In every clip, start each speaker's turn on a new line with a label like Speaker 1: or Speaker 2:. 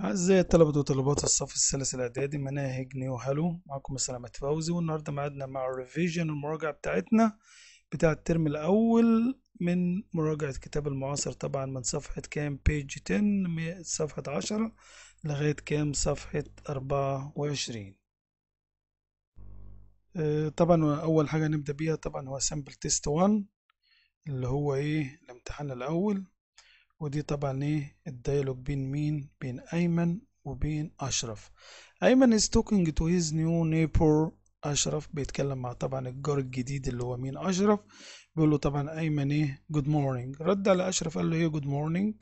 Speaker 1: أعزائي الطلبة وطلبات الصف الثالث الإعدادي مناهج نيو هالو معكم سلامة فوزي والنهاردة معادنا مع الريفيجن المراجعة بتاعتنا بتاع الترم الأول من مراجعة كتاب المعاصر طبعا من صفحة كام بيج 10 صفحة 10 لغاية كام صفحة 24 آه، طبعا أول حاجة نبدأ بيها طبعا هو سامبل تيست 1 اللي هو إيه الامتحان الأول ودي طبعا ايه الديالوج بين مين بين ايمن وبين اشرف ايمن is talking to his new neighbor اشرف بيتكلم مع طبعا الجار الجديد اللي هو مين اشرف بيقول له طبعا ايمن ايه جود مورنينج رد على اشرف قال له ايه جود مورنينج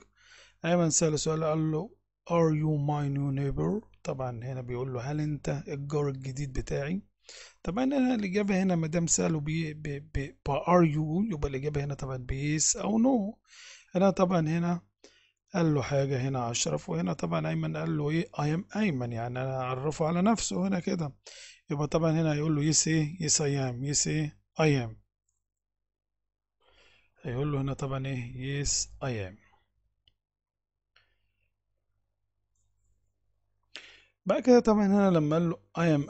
Speaker 1: ايمن سأله سؤال قال له ار يو ماي نيو نيبر طبعا هنا بيقول له هل انت الجار الجديد بتاعي طبعا انا الاجابه هنا ما ساله ب ب ب ار يو يبقى الاجابه هنا طبعا بيس او نو no. هنا طبعا هنا قال له حاجة هنا أشرف وهنا طبعا أيمن قال له إيه أي أم أيمن يعني أنا أعرفه على نفسه هنا كده يبقى طبعا هنا هيقول له يس إيه يس أي أم يس إيه أي أم هيقول له هنا طبعا إيه يس أي أم كده طبعا هنا لما قال له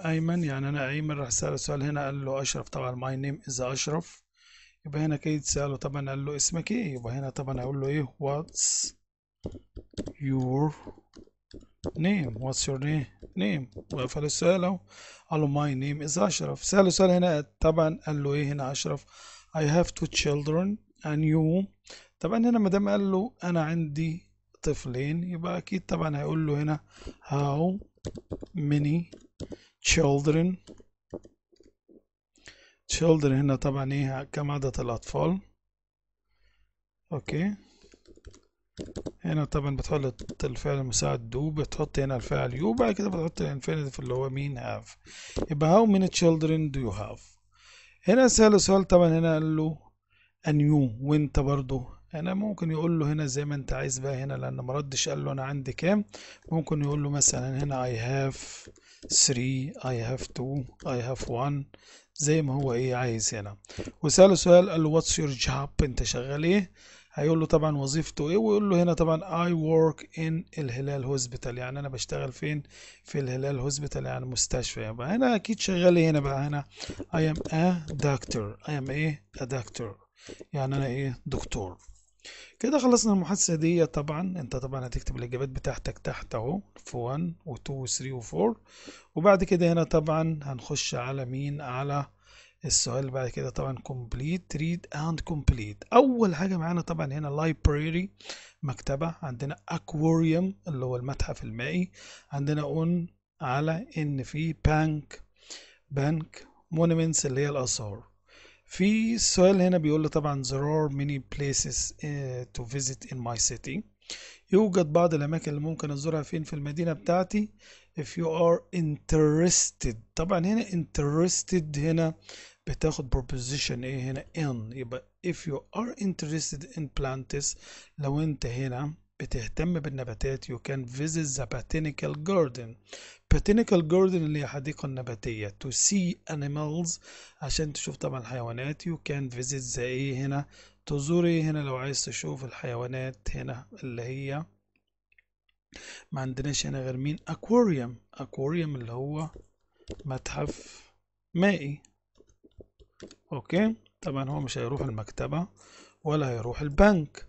Speaker 1: I أيمن يعني أنا أيمن راح سأله سؤال هنا قال له أشرف طبعا ماي نيم إز أشرف يبقى هنا كده سأله طبعا قال له اسمك ايه يبقى هنا طبعا اقول له ايه واتس يور نيم واتس يور نيم name وقفل السؤال اهو قال له ماي نيم از اشرف سأله سؤال هنا طبعا قال له ايه هنا اشرف I have two children and you طبعا هنا ما دام قال له انا عندي طفلين يبقى اكيد طبعا هيقول له هنا how many children children هنا طبعا ايه كم عدد الأطفال اوكي هنا طبعا بتحط الفعل المساعد دو بتحط هنا الفعل يو بعد كده بتحط الانفينيتيف اللي هو مين هاف يبقى هاو ميني children دو يو هاف هنا سأله سؤال طبعا هنا قال له ان يو وانت برضو انا ممكن يقول له هنا زي ما انت عايز بقى هنا لان ما ردش قال له انا عندي كام ممكن يقول له مثلا هنا اي هاف 3 اي هاف 2 اي هاف 1 زي ما هو ايه عايز هنا وسأله سؤال قال له واتس يور جوب انت شغال ايه هيقول له طبعا وظيفته ايه ويقول له هنا طبعا اي ورك ان الهلال هوسبيتال يعني انا بشتغل فين في الهلال هوسبيتال يعني مستشفى يبقى يعني انا اكيد شغال إيه هنا بقى هنا اي ام ا دكتور اي ام ايه ا دكتور يعني انا ايه دكتور كده خلصنا المحادثة دي طبعا انت طبعا هتكتب الاجابات بتاعتك تحت اهو في 1 و2 و3 و4 وبعد كده هنا طبعا هنخش على مين على السؤال بعد كده طبعا complete read and complete اول حاجة معانا طبعا هنا library مكتبة عندنا aquarium اللي هو المتحف المائي عندنا on على ان في bank bank monuments اللي هي الاثار في سؤال هنا بيقول له طبعا there are many places to visit in my city يوجد بعض الأماكن اللي ممكن أزورها فين في المدينة بتاعتي if you are interested طبعا هنا interested هنا بتاخد proposition ايه هنا in يبقى if you are interested in plants لو انت هنا بتهتم بالنباتات you can visit the botanical garden botanical garden اللي هي حديقة النباتية to see animals عشان تشوف طبعا الحيوانات you can visit the ايه هنا تزوري هنا لو عايز تشوف الحيوانات هنا اللي هي ما عندناش هنا غير مين اكواريوم اكواريوم اللي هو متحف مائي اوكي طبعا هو مش هيروح المكتبة ولا هيروح البنك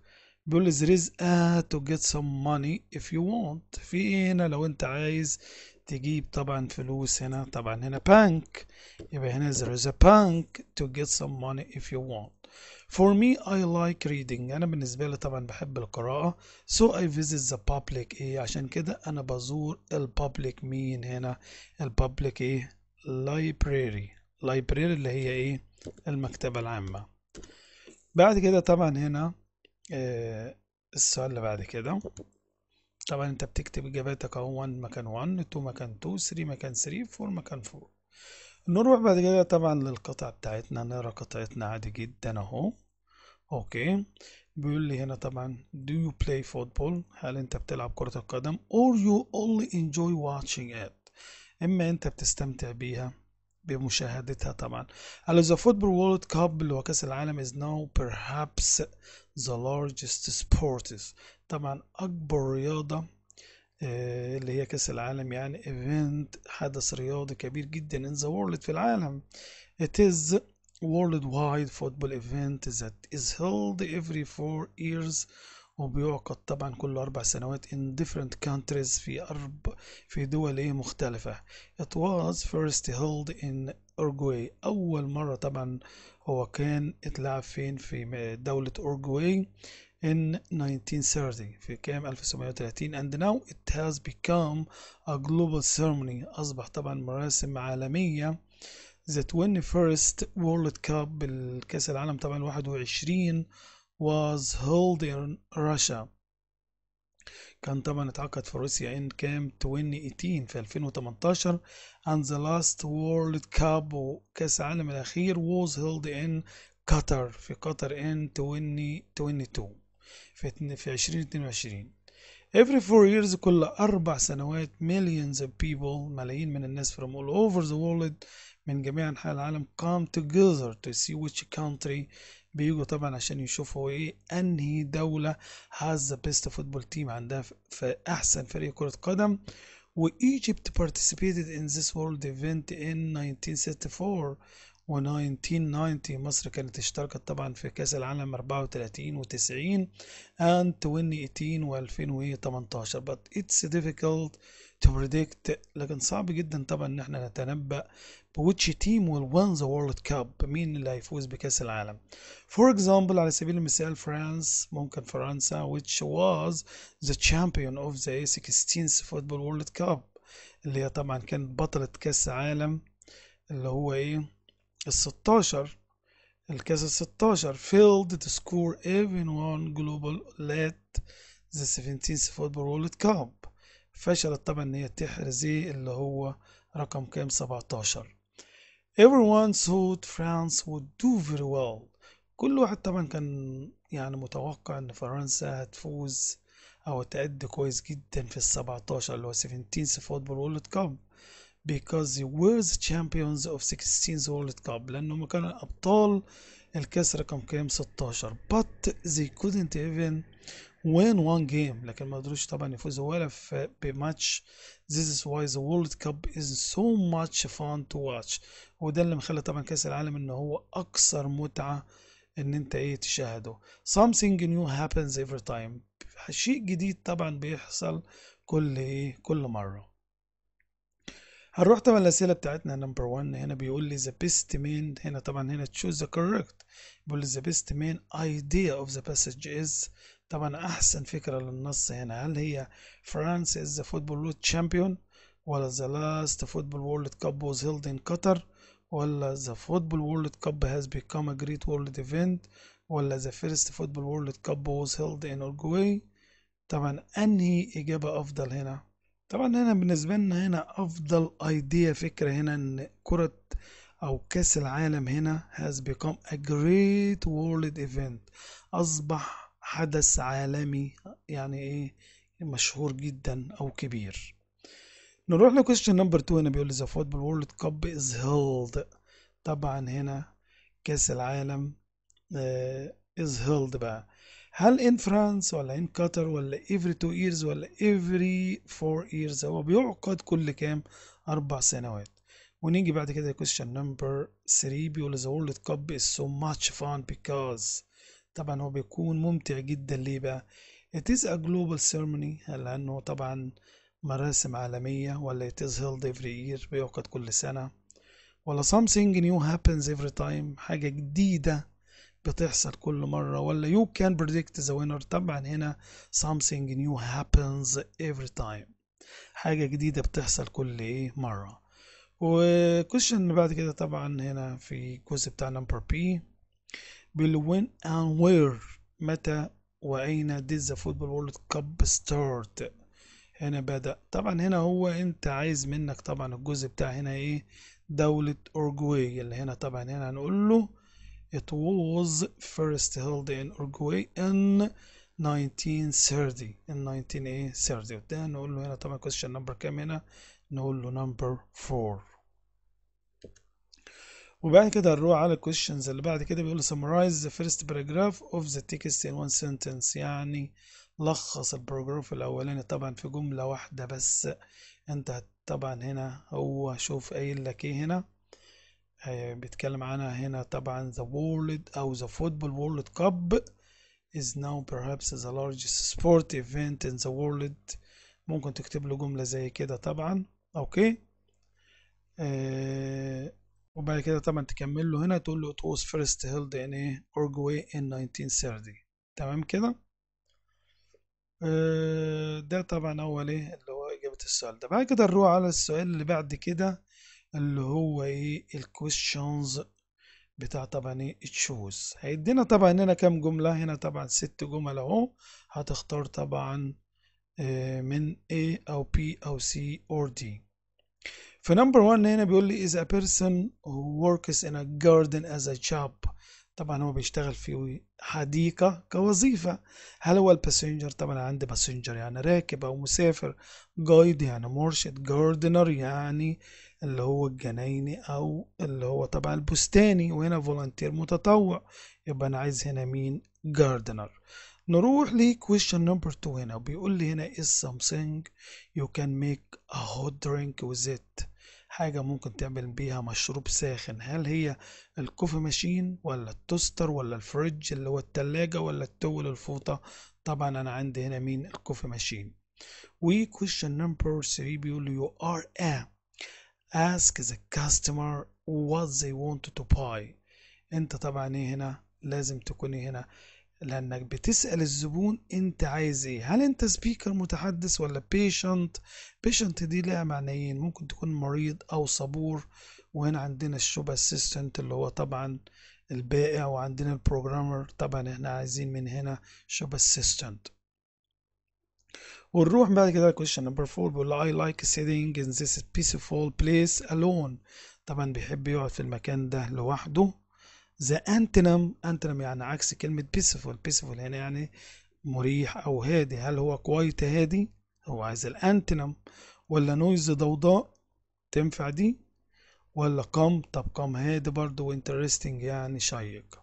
Speaker 1: بيقول لي there is a to get some money if you want في هنا لو انت عايز تجيب طبعا فلوس هنا طبعا هنا bank يبقى هنا there is a bank to get some money if you want For me I like reading أنا بالنسبة لي طبعا بحب القراءة So I visit the public إيه عشان كده أنا بزور البابليك مين هنا البابليك إيه library library اللي هي إيه المكتبة العامة بعد كده طبعا هنا آه السؤال اللي بعد كده طبعا انت بتكتب اجاباتك اهو 1 مكان 1 2 مكان 2 3 مكان 3 4 مكان 4 نروح بعد كده طبعا للقطع بتاعتنا نرى قطعتنا عادي جدا اهو اوكي بيقول لي هنا طبعا do you play football هل انت بتلعب كرة القدم or you only enjoy watching it اما انت بتستمتع بيها بمشاهدتها طبعا as the football world cup اللي هو كاس العالم is now perhaps the largest sport is طبعا أكبر رياضة اللي هي كأس العالم يعني event حدث رياضي كبير جدا in the world في العالم it is worldwide football event that is held every four years وبيعقد طبعا كل أربع سنوات in different countries في أرب في دول إيه مختلفة. It was first held in أورجواي أول مرة طبعا هو كان اتلعب فين في دولة أورجواي in 1930 في كام 1930 and now it has become a global ceremony أصبح طبعا مراسم عالمية the 21st World Cup بالكأس العالم طبعا 21 was held in Russia كان طبعا اتعقد في روسيا ان كام 2018 في 2018 and the last world cup وكاس العالم الاخير was held in قطر في قطر in 2022 في 2022 every four years كل أربع سنوات millions of people ملايين من الناس from all over the world من جميع أنحاء العالم come together to see which country بيجوا طبعا عشان يشوفوا ايه انهي دوله هاز ذا بيست فوتبول تيم عندها في احسن فريق كره قدم و Egypt participated in this world event in 1964 و 1990 مصر كانت اشتركت طبعا في كأس العالم 34 و 90 and 2018 و 2018 but it's difficult to predict لكن صعب جدا طبعا ان احنا نتنبأ which team will win the World Cup مين اللي هيفوز بكأس العالم for example على سبيل المثال فرانس ممكن فرنسا which was the champion of the 16th football world cup اللي هي طبعا كانت بطلة كأس العالم اللي هو ايه ال 16 الكأس ال 16 failed to score even one global at the 17th football world cup فشلت طبعا ان هي تحرز اللي هو رقم كام 17 everyone thought France would do very well كل واحد طبعا كان يعني متوقع ان فرنسا هتفوز او تعد كويس جدا في السبعتاشر اللي هو 17 فوتبول وورلد كاب because they were the champions of 16 World Cup لأنهم كانوا الأبطال الكاس رقم كام 16 but they couldn't even win one game لكن ما قدروش طبعا يفوزوا ولا في بماتش This is why the World Cup is so much fun to watch وده اللي مخلي طبعا كاس العالم ان هو اكثر متعه ان انت ايه تشاهده something new happens every time شيء جديد طبعا بيحصل كل ايه كل مره هنروح طبعا الاسئله بتاعتنا نمبر 1 هنا بيقول لي the best man هنا طبعا هنا choose the correct بيقول لي the best man idea of the passage is طبعا احسن فكره للنص هنا هل هي فرانس از ذا فوتبول وورلد تشامبيون ولا ذا لاست فوتبول وورلد كاب واز هيلد ان قطر ولا ذا فوتبول وورلد كاب هاز بيكام ا جريت وورلد ايفنت ولا ذا فيرست فوتبول وورلد كاب واز هيلد ان اورجواي طبعا انهي اجابه افضل هنا طبعا هنا بالنسبه لنا هنا افضل ايديا فكره هنا ان كره او كاس العالم هنا has become a great world event اصبح حدث عالمي يعني ايه مشهور جدا او كبير نروح لكويشن نمبر 2 هنا بيقول ذا فوتبول وورلد كاب از هيلد طبعا هنا كاس العالم از آه، هيلد بقى هل ان فرانس ولا ان قطر ولا افري تو ايرز ولا افري فور ايرز هو بيعقد كل كام اربع سنوات ونيجي بعد كده كويشن نمبر 3 بيقول ذا وورلد كاب از سو ماتش فان بيكاز طبعا هو بيكون ممتع جدا ليه بقى It is a global ceremony لأنه طبعا مراسم عالمية ولا it is held every year بيعقد كل سنة ولا something new happens every time حاجة جديدة بتحصل كل مرة ولا you can predict the winner طبعا هنا something new happens every time حاجة جديدة بتحصل كل إيه؟ مرة وكوشن بعد كده طبعا هنا في الجزء بتاع نمبر بي بالوين اند وير متى واين ديز فوتبول وورلد كاب ستارت هنا بدأ طبعا هنا هو انت عايز منك طبعا الجزء بتاع هنا ايه دولة اورجواي اللي هنا طبعا هنا هنقول له it was first held in Uruguay in 1930 in 1930 وده نقول له هنا طبعا question number كام هنا نقول له number 4 وبعد كده هنروح على questions اللي بعد كده بيقول summarize the first paragraph of the text in one sentence يعني لخص الباراجراف الاولاني طبعا في جملة واحدة بس انت طبعا هنا هو شوف قايل لك ايه هنا آه، بيتكلم عنها هنا طبعا the world او the football world cup is now perhaps the largest sport event in the world ممكن تكتب له جملة زي كده طبعا اوكي آه وبعد كده طبعا تكمل له هنا تقول له it was first held in Uruguay in 1930 تمام كده آه، ده طبعا اول ايه اللي هو اجابة السؤال ده بعد كده نروح على السؤال اللي بعد كده اللي هو ايه الكويشنز بتاع طبعا ايه تشوز هيدينا طبعا هنا كام جملة هنا طبعا ست جمل اهو هتختار طبعا آه، من A او B او C او D نمبر 1 هنا بيقول لي is a person who works in a garden as a job طبعا هو بيشتغل في حديقة كوظيفة هل هو الباسنجر طبعا عندي باسنجر يعني راكب أو مسافر جايد يعني مرشد جاردنر يعني اللي هو الجنايني أو اللي هو طبعا البستاني وهنا فولنتير متطوع يبقى أنا عايز هنا مين جاردنر نروح لي question number two هنا بيقول لي هنا is something you can make a hot drink with it حاجة ممكن تعمل بيها مشروب ساخن هل هي الكوفي ماشين ولا التوستر ولا الفريج اللي هو التلاجة ولا التول الفوطة طبعا أنا عندي هنا مين الكوفي ماشين وكويشن نمبر 3 بيقول يو ار a ask the customer what they want to buy انت طبعا ايه هنا لازم تكوني هنا لانك بتسأل الزبون انت عايز ايه هل انت سبيكر متحدث ولا بيشنت بيشنت دي لها معنيين ممكن تكون مريض او صبور وهنا عندنا الشوب اسيستنت اللي هو طبعا البائع وعندنا البروجرامر طبعا احنا عايزين من هنا شوب اسيستنت ونروح بعد كده الكويشن نمبر 4 بيقول اي لايك sitting in this peaceful place alone طبعا بيحب يقعد في المكان ده لوحده ذا انتنم انتنم يعني عكس كلمة بيسفول بيسفول هنا يعني مريح أو هادي هل هو كويت هادي هو عايز الانتنم ولا نويز ضوضاء تنفع دي ولا قام طب قام هادي برضو وانترستنج يعني شيق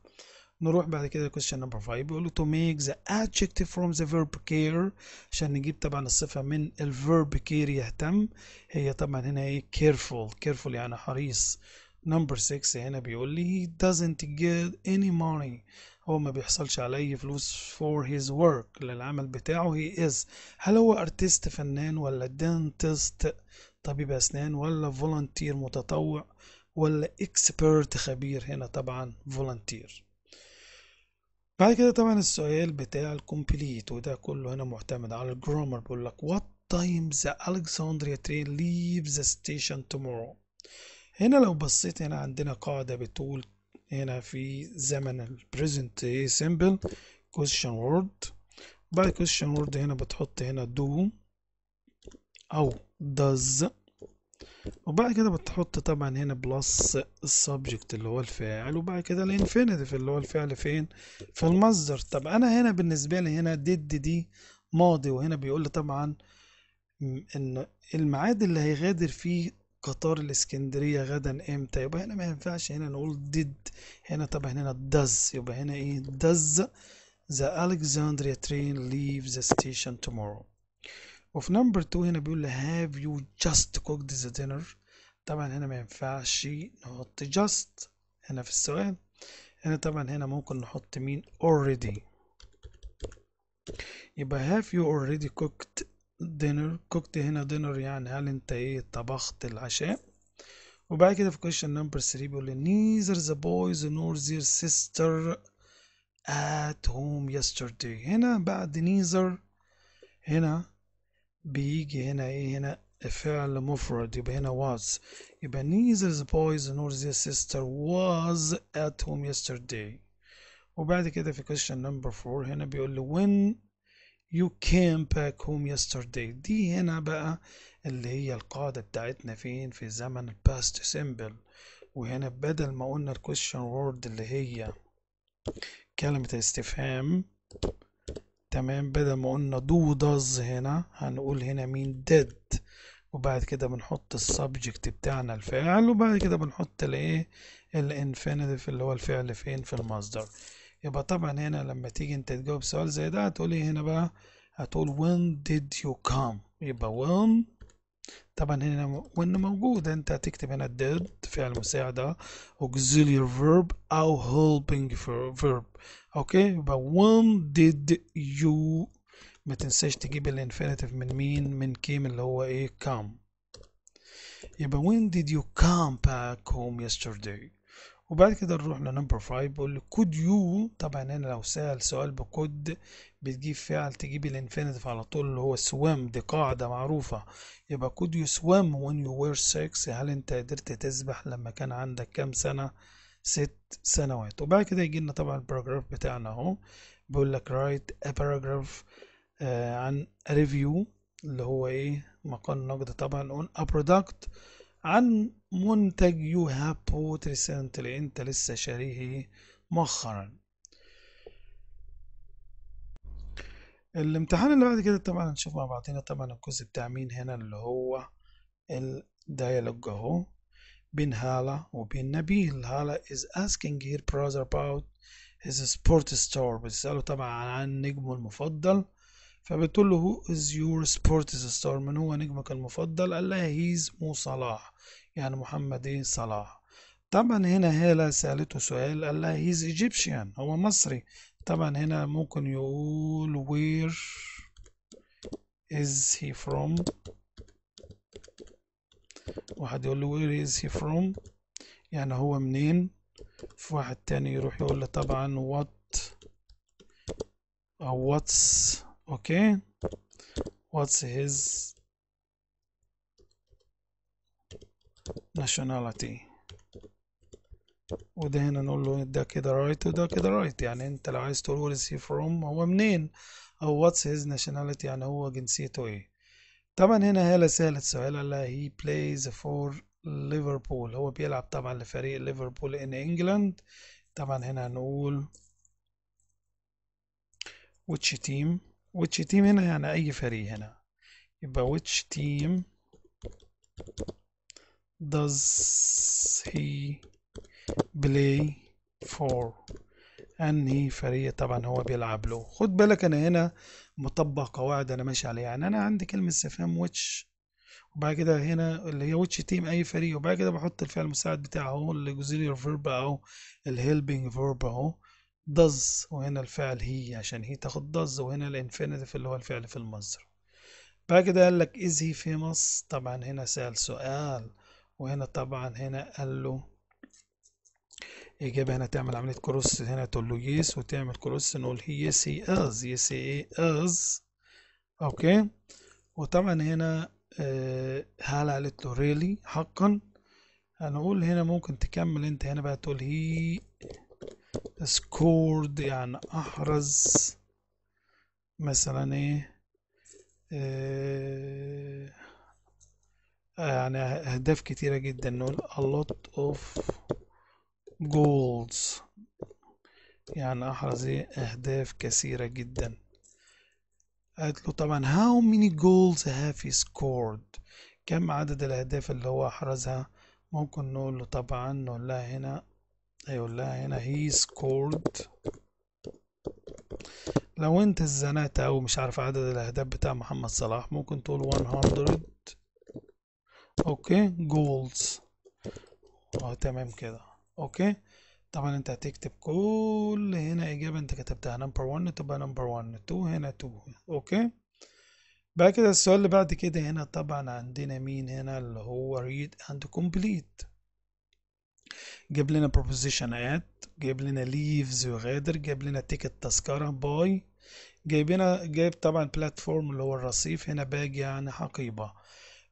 Speaker 1: نروح بعد كده question number 5 بيقول له to make the adjective from the verb care عشان نجيب طبعا الصفة من الverb care يهتم هي طبعا هنا ايه careful careful يعني حريص نمبر 6 هنا بيقول لي he doesn't get any money هو ما بيحصلش على اي فلوس for his work للعمل بتاعه he is هل هو ارتست فنان ولا dentist طبيب اسنان ولا volunteer متطوع ولا expert خبير هنا طبعا volunteer بعد كده طبعا السؤال بتاع الكومبليت وده كله هنا معتمد على الجرامر بيقول لك what time the Alexandria train leaves the station tomorrow هنا لو بصيت هنا عندنا قاعدة بتقول هنا في زمن البريزنت simple question word بعد question word هنا بتحط هنا do أو does وبعد كده بتحط طبعا هنا بلس السبجكت اللي هو الفاعل وبعد كده الانفينيتيف اللي هو الفعل فين في المصدر طب انا هنا بالنسبه لي هنا ديد دي, دي ماضي وهنا بيقول لي طبعا ان الميعاد اللي هيغادر فيه قطار الاسكندرية غدا امتى يبقى هنا ما ينفعش هنا نقول ديد هنا طب هنا داز يبقى هنا ايه داز the Alexandria train ليف the station tomorrow وفي نمبر 2 هنا بيقول have you just cooked the dinner طبعا هنا ما ينفعش نحط just هنا في السؤال هنا طبعا هنا ممكن نحط مين already يبقى have you already cooked دينر كوكت هنا دينر يعني هل انت ايه طبخت العشاء وبعد كده في question number 3 بيقول لي neither the boys nor their sister at home yesterday هنا بعد neither هنا بيجي هنا ايه هنا فعل مفرد يبقى هنا was يبقى neither the boys nor their sister was at home yesterday وبعد كده في question number 4 هنا بيقول لي when you came back home yesterday دي هنا بقى اللي هي القاعدة بتاعتنا فين في زمن past simple وهنا بدل ما قلنا الكويشن وورد اللي هي كلمة استفهام تمام بدل ما قلنا دو does هنا هنقول هنا مين did وبعد كده بنحط السبجكت بتاعنا الفاعل وبعد كده بنحط الايه الانفينيتيف اللي هو الفعل فين في المصدر يبقى طبعا هنا لما تيجي انت تجاوب سؤال زي ده هتقول ايه هنا بقى هتقول when did you come يبقى when طبعا هنا when موجود انت هتكتب هنا did فعل مساعدة auxiliary verb او helping verb اوكي يبقى when did you ما تنساش تجيب الانفينيتيف من مين من كيم اللي هو ايه come يبقى when did you come back home yesterday وبعد كده نروح لنمبر 5 بقول له كود يو طبعا هنا لو سأل سؤال بكود بتجيب فعل تجيب الانفينيتيف على طول اللي هو swim دي قاعدة معروفة يبقى كود يو swim when you were 6 هل انت قدرت تسبح لما كان عندك كام سنة ست سنوات وبعد كده يجي لنا طبعا الباراجراف بتاعنا اهو بيقول لك رايت a paragraph آه، عن review اللي هو ايه مقال نقد طبعا اون ا برودكت عن منتج هاب بوت ريسنت اللي انت لسه شاريه مؤخرا الامتحان اللي بعد كده طبعا هنشوف مع بعضنا طبعا الجزء بتاع مين هنا اللي هو الديالوج اهو بين هالة وبين نبيل هالة is asking her brother about his sports store بتسأله طبعا عن نجمه المفضل فبتقول له who is your sports star من هو نجمك المفضل قال لها هيز مو صلاح يعني محمد ايه صلاح طبعا هنا هالة سألته سؤال قال لها هيز Egyptian هو مصري طبعا هنا ممكن يقول where is he from واحد يقول له where is he from يعني هو منين في واحد تاني يروح يقول له طبعا what أو uh, what's اوكي واتس هيز ناشوناليتي وده هنا نقول له ده كده رايت وده كده رايت يعني انت لو عايز تقول where is he هو منين او واتس هيز ناشوناليتي يعني هو جنسيته ايه طبعا هنا هاله سألت سؤال قال هي بلايز فور ليفربول هو بيلعب طبعا لفريق ليفربول ان انجلاند طبعا هنا هنقول which team ويتش تيم هنا يعني أي فريق هنا يبقى ويتش تيم does he play for انهي فريق طبعا هو بيلعب له خد بالك انا هنا مطبق قواعد انا ماشي عليها يعني انا عندي كلمه استفهام ويتش وبعد كده هنا اللي هي ويتش تيم اي فريق وبعد كده بحط الفعل المساعد بتاعه اللي جوزيلير فيرب أو الهيلبينج فيرب اهو does وهنا الفعل هي عشان هي تاخد does وهنا الانفينيتيف اللي هو الفعل في المصدر بعد كده قال لك is he famous طبعا هنا سأل سؤال وهنا طبعا هنا قال له إجابة هنا تعمل عملية كروس هنا تقول له yes وتعمل كروس نقول he yes he is yes he is أوكي وطبعا هنا هل آه، قالت له really حقا هنقول هنا ممكن تكمل انت هنا بقى تقول he سكورد يعني أحرز مثلا إيه آه، يعني أهداف كتيرة جدا نقول a lot of goals يعني أحرز إيه أهداف كثيرة جدا قالت له طبعا how many goals have he scored كم عدد الأهداف اللي هو أحرزها ممكن نقول له طبعا نقول لها هنا هيقول أيوة، لها هنا هي سكورد لو انت اتزنقت او مش عارف عدد الاهداف بتاع محمد صلاح ممكن تقول 100 اوكي جولز اه تمام كده اوكي طبعا انت هتكتب كل هنا اجابه انت كتبتها نمبر 1 تبقى نمبر 1 2 هنا 2 اوكي بعد كده السؤال اللي بعد كده هنا طبعا عندنا مين هنا اللي هو read and complete جاب لنا بروبوزيشن اد جاب لنا ليفز يغادر جاب لنا تيكت تذكره باي جايبنا جايب طبعا بلاتفورم اللي هو الرصيف هنا باج يعني حقيبه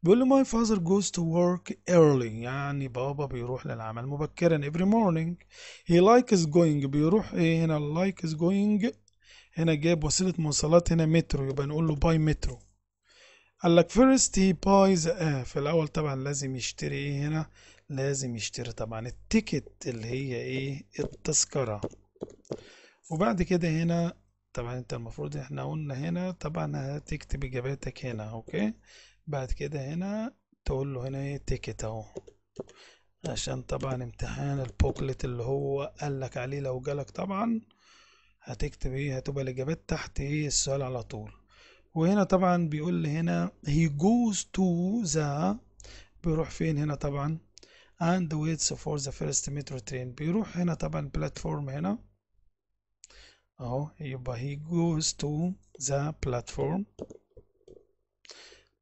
Speaker 1: بيقول له ماي فازر جوز تو ورك ايرلي يعني بابا بيروح للعمل مبكرا every morning لايك از جوينج بيروح ايه هنا لايك از جوينج هنا جاب وسيله مواصلات هنا مترو يبقى نقول له باي مترو قال لك فيرست هي بايز اه في الاول طبعا لازم يشتري ايه هنا لازم يشتري طبعا التيكت اللي هي ايه التذكرة وبعد كده هنا طبعا انت المفروض احنا قلنا هنا طبعا هتكتب اجاباتك هنا اوكي بعد كده هنا تقول له هنا ايه تيكت اهو عشان طبعا امتحان البوكلت اللي هو قالك عليه لو جالك طبعا هتكتب ايه هتبقى الاجابات تحت ايه السؤال على طول وهنا طبعا بيقول لي هنا هي جوز تو ذا بيروح فين هنا طبعا and waits for the first metro train بيروح هنا طبعا platform هنا اهو يبقى he goes to the platform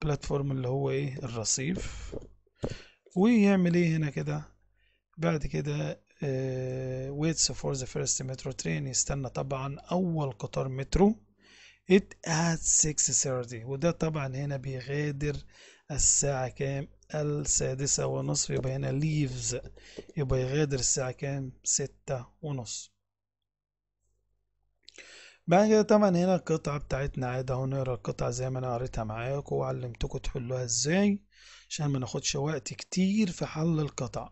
Speaker 1: platform اللي هو ايه الرصيف ويعمل ايه هنا كده بعد كده uh, waits for the first metro train يستنى طبعا اول قطار مترو it at 6:30 وده طبعا هنا بيغادر الساعة كام السادسة ونصف يبقى هنا ليفز يبقى يغادر الساعة كام ستة ونص بعد كده طبعا هنا القطعة بتاعتنا عادة اهو نقرا القطعة زي ما انا قريتها معاكم وعلمتكم تحلوها ازاي عشان ما ناخدش وقت كتير في حل القطع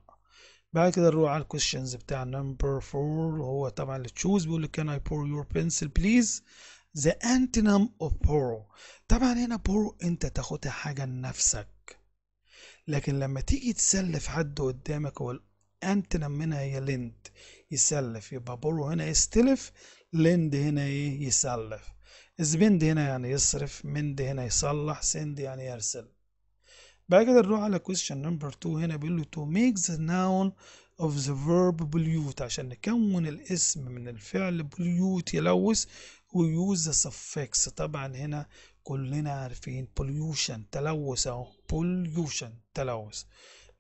Speaker 1: بعد كده نروح على الكويشنز بتاع نمبر فور وهو طبعا اللي تشوز بيقول لك كان اي بور يور بنسل بليز ذا انتنم اوف بورو طبعا هنا بورو انت تاخدها حاجة لنفسك لكن لما تيجي تسلف حد قدامك هو الانتنا منها هي لند يسلف يبقى بورو هنا يستلف لند هنا ايه يسلف سبند هنا يعني يصرف مند هنا يصلح سند يعني يرسل بعد كده نروح على question number 2 هنا بيقول له to make the noun of the verb pollute عشان نكون الاسم من الفعل pollute يلوث we use the suffix طبعا هنا كلنا عارفين pollution تلوث اهو pollution تلوث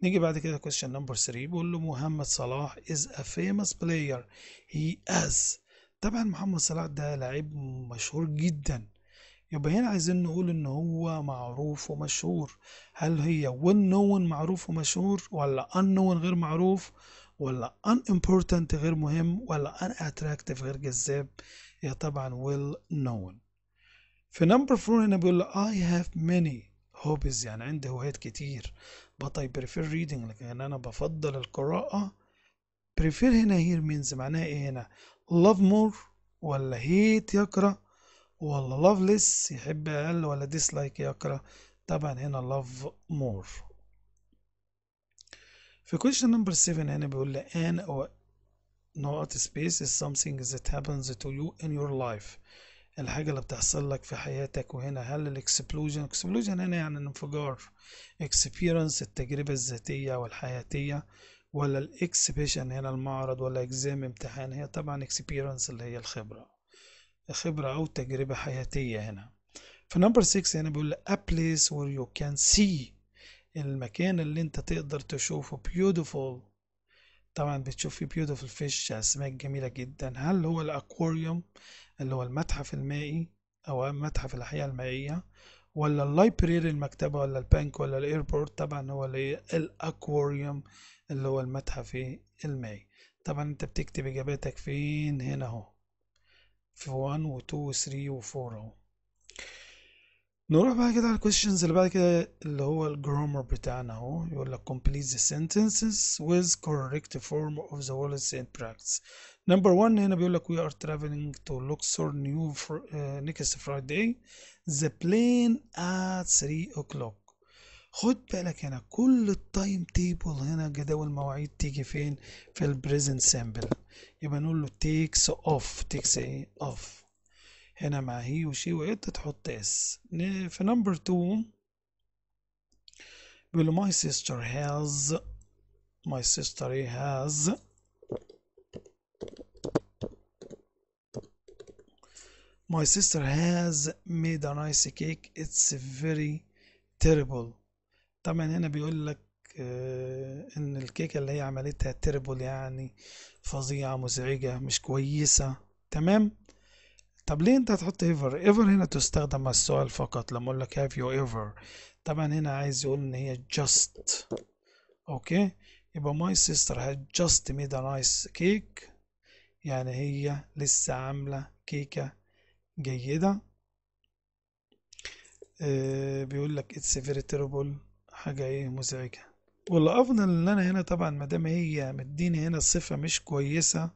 Speaker 1: نيجي بعد كده question number 3 بقول له محمد صلاح is a famous player he از طبعا محمد صلاح ده لعيب مشهور جدا يبقى هنا عايزين نقول ان هو معروف ومشهور هل هي well known معروف ومشهور ولا unknown غير معروف ولا unimportant غير مهم ولا unattractive غير جذاب هي طبعا well known في نمبر 4 هنا بيقول له I have many hobbies يعني عندي هوايات كتير but I prefer reading لكن يعني أنا بفضل القراءة prefer هنا here means معناها إيه هنا love more ولا hate يكره ولا love less يحب أقل ولا dislike يكره طبعا هنا love more في question number 7 هنا بيقول له an or not space is something that happens to you in your life الحاجة اللي بتحصل لك في حياتك وهنا هل الاكسبلوجن اكسبلوجن هنا يعني الانفجار اكسبيرنس التجربة الذاتية والحياتية ولا الاكسبيشن هنا المعرض ولا اكزام امتحان هي طبعا اكسبيرنس اللي هي الخبرة خبرة او تجربة حياتية هنا في نمبر 6 هنا بيقول a place where you can see المكان اللي انت تقدر تشوفه beautiful طبعا بتشوف فيه beautiful fish اسماك جميلة جدا هل هو الاكواريوم اللي هو المتحف المائي او متحف الاحياء المائيه ولا اللايبراري المكتبه ولا البنك ولا الايربورت طبعا هو الاكواريوم اللي هو المتحف المائي طبعا انت بتكتب اجاباتك فين هنا اهو في 1 و 2 و 3 و 4 اهو نروح بقى كده على الكويشنز اللي بعد كده اللي هو الجرامر بتاعنا اهو يقول لك complete the sentences with correct form of the words and practice number one هنا بيقول لك we are traveling to Luxor new for, uh, next Friday the plane at 3 o'clock خد بالك هنا كل التايم تيبل هنا جداول المواعيد تيجي فين في البريزنت سامبل يبقى نقول له takes off takes ايه off هنا مع هي وشي وإت تحط اس في نمبر تو بيقول my sister has my sister has my sister has made a nice cake it's very terrible طبعا هنا بيقول لك آه، ان الكيكة اللي هي عملتها تربل يعني فظيعة مزعجة مش كويسة تمام طب ليه انت هتحط ايفر ايفر هنا تستخدم السؤال فقط لما اقول لك هاف يو ايفر طبعا هنا عايز يقول ان هي جاست اوكي يبقى ماي سيستر هاد جاست ميد ا نايس كيك يعني هي لسه عامله كيكه جيده آه، بيقول لك اتس فيري تيربل حاجه ايه مزعجه والافضل ان انا هنا طبعا ما دام هي مديني هنا صفه مش كويسه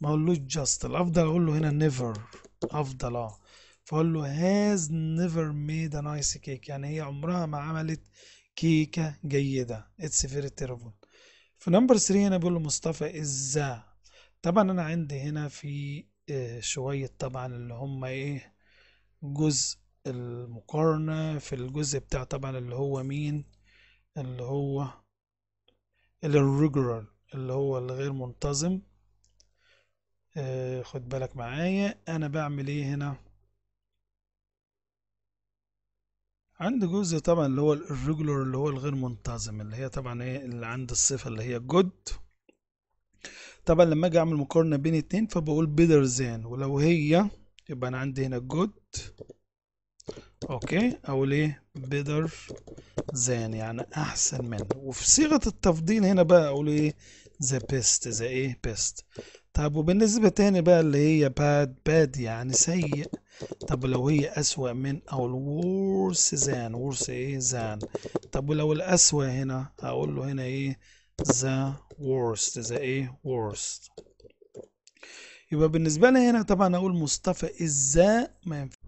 Speaker 1: ما اقولوش جاست الافضل اقول له هنا نيفر افضل اه فقول له has never made a nice cake يعني هي عمرها ما عملت كيكة جيدة it's very terrible في نمبر 3 هنا بيقول لمصطفى ازا طبعا انا عندي هنا في آه، شوية طبعا اللي هم ايه جزء المقارنة في الجزء بتاع طبعا اللي هو مين اللي هو الريجرال اللي هو الغير منتظم آه، خد بالك معايا انا بعمل ايه هنا عندي جزء طبعا اللي هو الريجولر اللي هو الغير منتظم اللي هي طبعا ايه اللي عند الصفه اللي هي جود طبعا لما اجي اعمل مقارنه بين اتنين فبقول بيدر زين ولو هي يبقى انا عندي هنا جود اوكي او ليه بيدر زين يعني احسن من وفي صيغه التفضيل هنا بقى اقول ايه ذا بيست ذا ايه بيست طب وبالنسبة تاني بقى اللي هي باد باد يعني سيء طب ولو هي أسوأ من أو الورس زان ورس إيه زان طب ولو الأسوأ هنا هقول له هنا إيه ذا worst ذا إيه worst يبقى بالنسبة لي هنا طبعا أقول مصطفى إزاء ما ينفع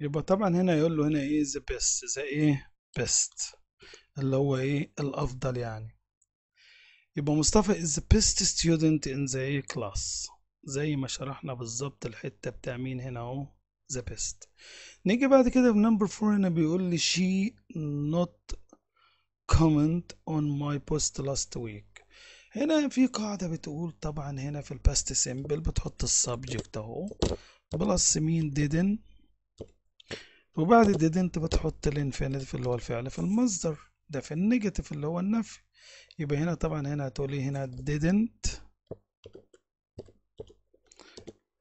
Speaker 1: يبقى طبعا هنا يقول له هنا إيه ذا بيست ذا إيه بيست اللي هو إيه الأفضل يعني يبقى مصطفى is the best student in the class زي ما شرحنا بالظبط الحتة بتاع مين هنا اهو the best نيجي بعد كده في number four هنا بيقول لي she not comment on my post last week هنا في قاعدة بتقول طبعا هنا في ال past simple بتحط ال subject اهو بلس مين didn't وبعد didn't بتحط ال infinitive اللي هو الفعل في المصدر ده في النيجاتيف اللي هو النفي يبقى هنا طبعا هنا هتقولي هنا didn't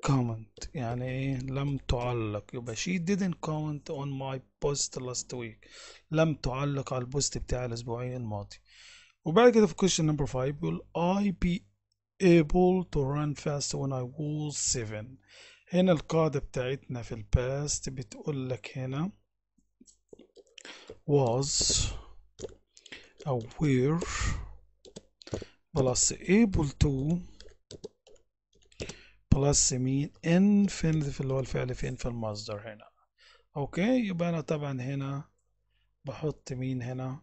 Speaker 1: comment يعني ايه لم تعلق يبقى she didn't comment on my post last week لم تعلق على البوست بتاع الاسبوعي الماضي وبعد كده في question number 5 بيقول I be able to run fast when I was 7 هنا القاعدة بتاعتنا في الباست بتقول لك هنا was أو where plus able to plus mean in فين في اللي هو الفعل فين في المصدر هنا أوكي يبقى أنا طبعا هنا بحط مين هنا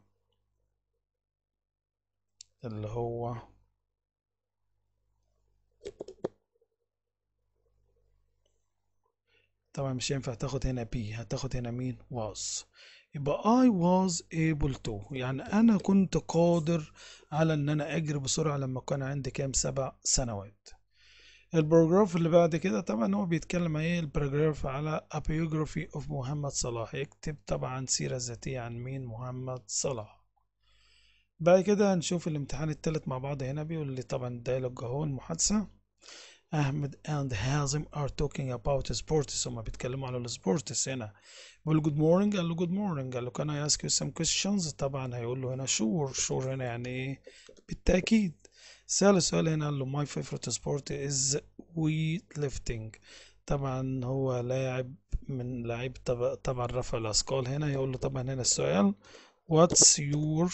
Speaker 1: اللي هو طبعا مش هينفع تاخد هنا بي هتاخد هنا مين was يبقى I was able to يعني أنا كنت قادر على إن أنا أجري بسرعة لما كان عندي كام سبع سنوات البروجراف اللي بعد كده طبعا هو بيتكلم ايه البروجراف على a biography of محمد صلاح يكتب طبعا سيرة ذاتية عن مين محمد صلاح بعد كده هنشوف الامتحان التالت مع بعض هنا بيقول لي طبعا الديالوج اهو المحادثة احمد اند هازم ار توكينج اباوت سبورتس هما بيتكلموا على السبورتس هنا بيقول جود مورنينج قال له جود مورنينج قال له كان اي اسك يو سم كويستشنز طبعا هيقول له هنا شور شور هنا يعني ايه بالتاكيد سأل سؤال هنا قال له ماي فيفورت سبورت از ويت ليفتنج طبعا هو لاعب من لعيب طبعا رفع الاثقال هنا يقول له طبعا هنا السؤال واتس يور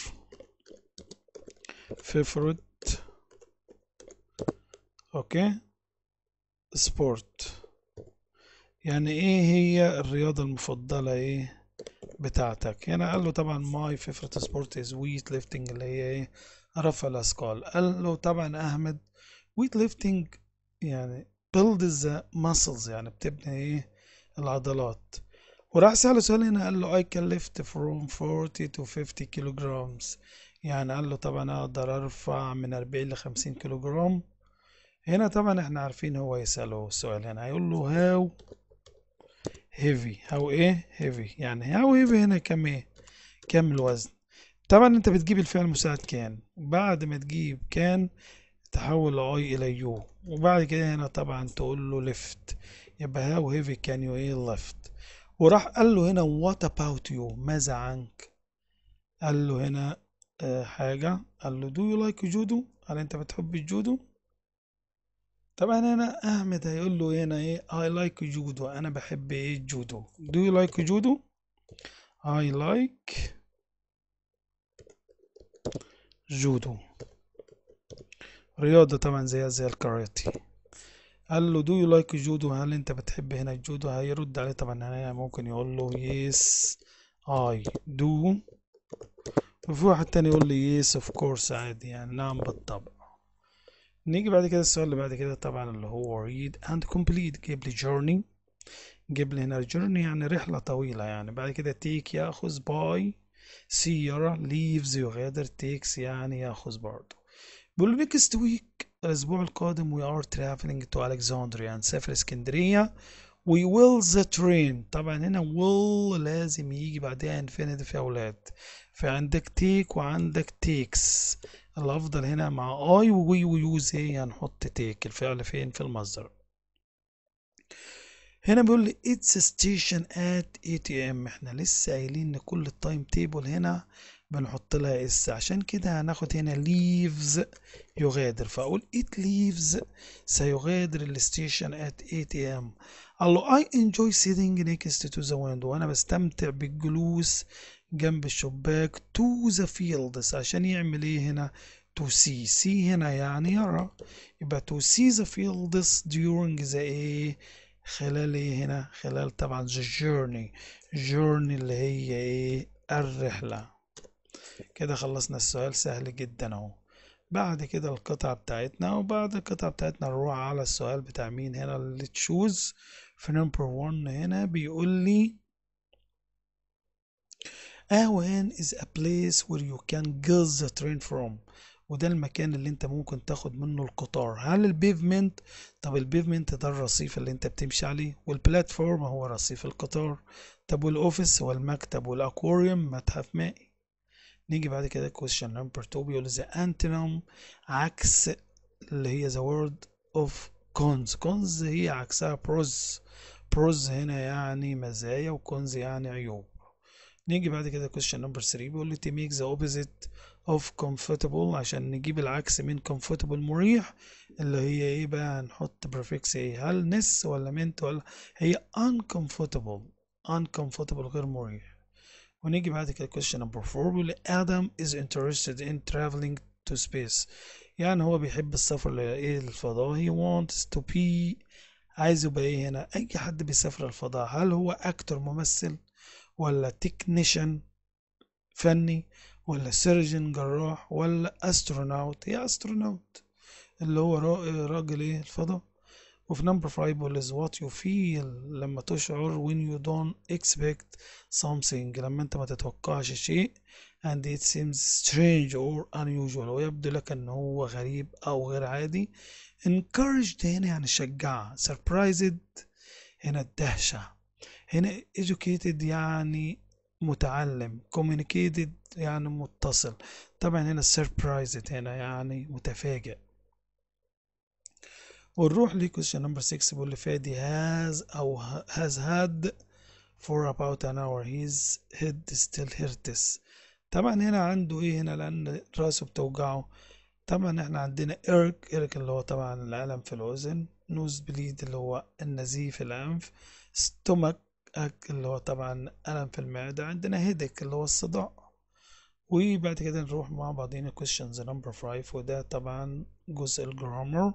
Speaker 1: فيفورت اوكي سبورت يعني ايه هي الرياضة المفضلة ايه بتاعتك هنا يعني قال له طبعا ماي فيفرت سبورت از ويت ليفتنج اللي هي ايه رفع الاثقال قال له طبعا احمد ويت ليفتنج يعني بيلد ذا ماسلز يعني بتبني ايه العضلات وراح سأله سؤال هنا قال له I can lift from 40 to 50 kilograms يعني قال له طبعا اقدر ارفع من 40 ل 50 كيلوغرام هنا طبعا احنا عارفين هو يسأله السؤال هنا هيقول له هاو هيفي هاو ايه هيفي يعني هاو هيفي هنا كم ايه كم الوزن طبعا انت بتجيب الفعل مساعد كان بعد ما تجيب كان تحول اي الى يو وبعد كده هنا طبعا تقول له ليفت يبقى هاو هيفي كان يو ايه ليفت وراح قال له هنا وات اباوت يو ماذا عنك قال له هنا آه، حاجة قال له دو يو لايك جودو هل انت بتحب الجودو طبعا هنا احمد هيقول له هنا ايه اي لايك جودو انا بحب ايه الجودو دو يو لايك جودو اي لايك جودو رياضة طبعا زيها زي الكاراتي قال له دو يو لايك جودو هل انت بتحب هنا الجودو هيرد عليه طبعا هنا ممكن يقول له يس اي دو وفي واحد تاني يقول لي يس اوف كورس عادي يعني نعم بالطبع نيجي بعد كده السؤال اللي بعد كده طبعا اللي هو read and complete جيب لي journey جيب لي هنا journey يعني رحلة طويلة يعني بعد كده take يأخذ by سيارة leaves يغادر takes يعني يأخذ برضه بيقول next week الأسبوع القادم we are traveling to Alexandria نسافر اسكندرية we will the train طبعا هنا will لازم يجي بعدها infinitive يا أولاد فعندك تيك وعندك تيكس الافضل هنا مع اي وي ويوز ايه هنحط تيك الفعل فين في المصدر هنا بيقول لي اتس ستيشن ات اي تي ام احنا لسه قايلين ان كل التايم تيبل هنا بنحط لها اس عشان كده هناخد هنا ليفز يغادر فاقول ات ليفز سيغادر الستيشن ات 8 ام قال له اي انجوي سيتنج نيكست تو ذا ويندو وانا بستمتع بالجلوس جنب الشباك to the fields عشان يعمل ايه هنا to see see هنا يعني يرى يبقى to see the fields during the ايه خلال ايه هنا خلال طبعا the journey journey اللي هي ايه الرحلة كده خلصنا السؤال سهل جدا اهو بعد كده القطعة بتاعتنا وبعد القطعة بتاعتنا نروح على السؤال بتاع مين هنا اللي تشوز في نمبر 1 هنا بيقول لي Awan is a place where you can get the train from وده المكان اللي انت ممكن تاخد منه القطار هل البيفمنت طب البيفمنت ده الرصيف اللي انت بتمشي عليه والبلاتفورم هو رصيف القطار طب والاوفيس هو المكتب والاكواريوم متحف مائي نيجي بعد كده كويشن نمبر 2 بيقول ذا انتونيم عكس اللي هي ذا وورد اوف كونز كونز هي عكسها بروز بروز هنا يعني مزايا وكونز يعني عيوب نيجي بعد كده question number 3 بيقول لي to make the opposite of comfortable عشان نجيب العكس من comfortable مريح اللي هي ايه بقى هنحط prefix ايه هل نس ولا منت ولا هي uncomfortable uncomfortable غير مريح ونيجي بعد كده question number 4 بيقول لي Adam is interested in traveling to space يعني هو بيحب السفر لايه الفضاء he wants to be عايز يبقى ايه هنا اي حد بيسافر الفضاء هل هو اكتر ممثل ولا تكنيشن فني ولا سيرجن جراح ولا استروناوت يا استروناوت اللي هو راجل ايه الفضاء وفي نمبر five is what you feel لما تشعر when you don't expect something لما انت ما تتوقعش شيء and it seems strange or unusual ويبدو لك ان هو غريب او غير عادي encouraged هنا يعني شجعها surprised هنا الدهشة هنا educated يعني متعلم communicated يعني متصل طبعا هنا surprised هنا يعني متفاجئ ونروح لكويشن نمبر 6 بيقول فادي has أو has had for about an hour his head still hurts طبعا هنا عنده ايه هنا لأن راسه بتوجعه طبعا احنا عندنا إرك إرك اللي هو طبعا الألم في الأذن نوز بليد اللي هو النزيف الأنف ستومك اللي هو طبعا ألم في المعدة عندنا هيدك اللي هو الصداع وبعد كده نروح مع بعضينا questions number 5 وده طبعا جزء الجرامر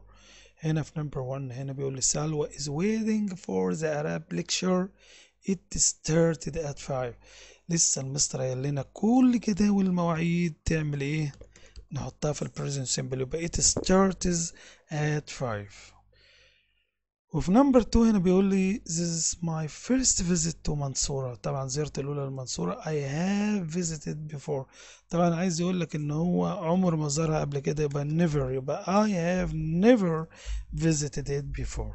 Speaker 1: هنا في number 1 هنا بيقول لي is waiting for the Arab lecture it started at 5 لسه المستر قال لنا كل جداول المواعيد تعمل ايه نحطها في البريزنت سيمبل يبقى it starts at 5 وفي نمبر 2 هنا بيقول لي This is my first visit to منصورة طبعا زيارتي الأولى للمنصورة I have visited before طبعا عايز يقول لك إن هو عمر ما زارها قبل كده يبقى never يبقى I have never visited it before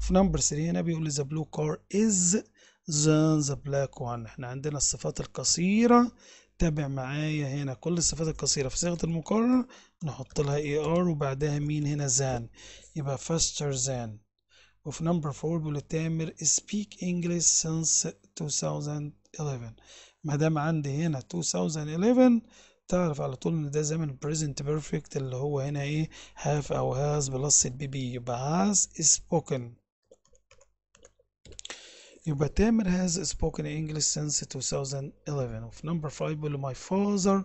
Speaker 1: وفي نمبر 3 هنا بيقول لي The blue car is than the black one احنا عندنا الصفات القصيرة تابع معايا هنا كل الصفات القصيرة في صيغة المقارنة نحط لها ER وبعدها مين هنا than يبقى faster than of number four بالتامر speak English since 2011 Madam, عندي هنا 2011 تعرف على طول ان ده زمن present perfect اللي هو هنا ايه have او has بلس البي بي يبقى has spoken يبقى تامر has spoken English since 2011 Of number 5 Bulu, my father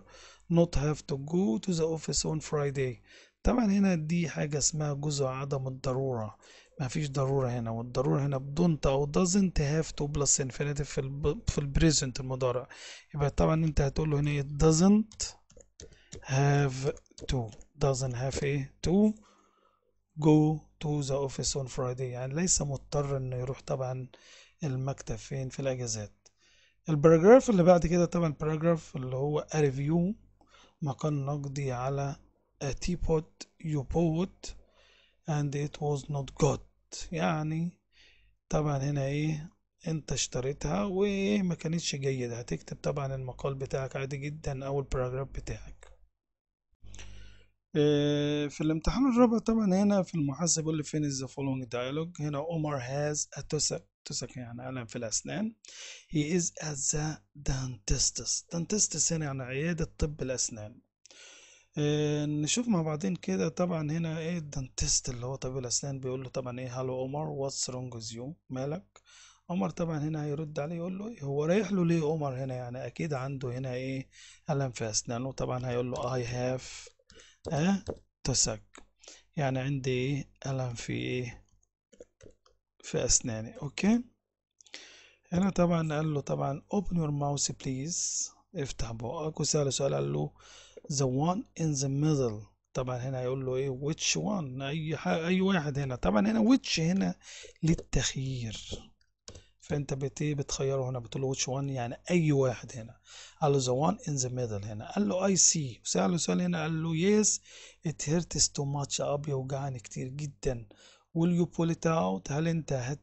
Speaker 1: not have to go to the office on Friday طبعا هنا دي حاجة اسمها جزء عدم الضرورة مفيش ضرورة هنا والضرورة هنا بدونت أو doesn't have to plus infinitive في في البريزنت المضارع يبقى طبعا أنت هتقول له هنا إيه doesn't have to doesn't have إيه to go to the office on Friday يعني ليس مضطر إنه يروح طبعا المكتب فين في الأجازات الباراجراف اللي بعد كده طبعا الباراجراف اللي هو a review ما نقدي على a teapot you bought and it was not good يعني طبعا هنا ايه انت اشتريتها وايه ما كانتش جيدة هتكتب طبعا المقال بتاعك عادي جدا او البراجراف بتاعك آه، في الامتحان الرابع طبعا هنا في المحاسة بيقول لي فين the following dialogue هنا عمر has a tussock tussock يعني ألم في الأسنان he is at the dentist's dentist's هنا يعني عيادة طب الأسنان آه، نشوف مع بعضين كده طبعا هنا ايه الدنتست اللي هو طبيب الاسنان بيقول له طبعا ايه هالو عمر واتس رونج ويز يو مالك عمر طبعا هنا هيرد عليه يقول له إيه هو رايح له ليه عمر هنا يعني اكيد عنده هنا ايه الم في اسنانه طبعا هيقول له اي هاف ا تسك يعني عندي ايه الم في ايه في اسناني اوكي هنا طبعا قال له طبعا open your mouth please افتح بقك وسأله سؤال قال له the one in the middle طبعا هنا هيقول له ايه which one اي اي واحد هنا طبعا هنا which هنا للتخيير فانت بت إيه بتخيره هنا بتقول له which one يعني اي واحد هنا قال له the one in the middle هنا قال له I see وسأله سؤال هنا قال له yes it hurts too much اه بيوجعني كتير جدا will you pull it out هل انت هت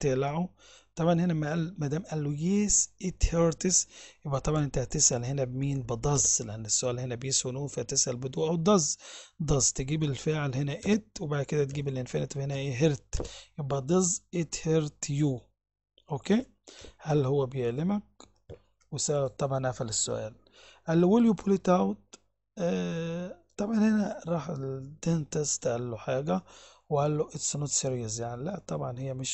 Speaker 1: طلعوا طبعا هنا ما قال ما دام قال له يس ات هيرتس يبقى طبعا انت هتسال هنا بمين بدز لان السؤال هنا بيس ونو فتسال بدو او دز دز تجيب الفعل هنا ات وبعد كده تجيب الانفينيتيف هنا ايه هيرت يبقى دز ات هيرت يو اوكي هل هو بيعلمك وسال طبعا قفل السؤال قال له ويل يو بول ات اوت طبعا هنا راح الدنتست قال له حاجه وقال له اتس نوت سيريس يعني لا طبعا هي مش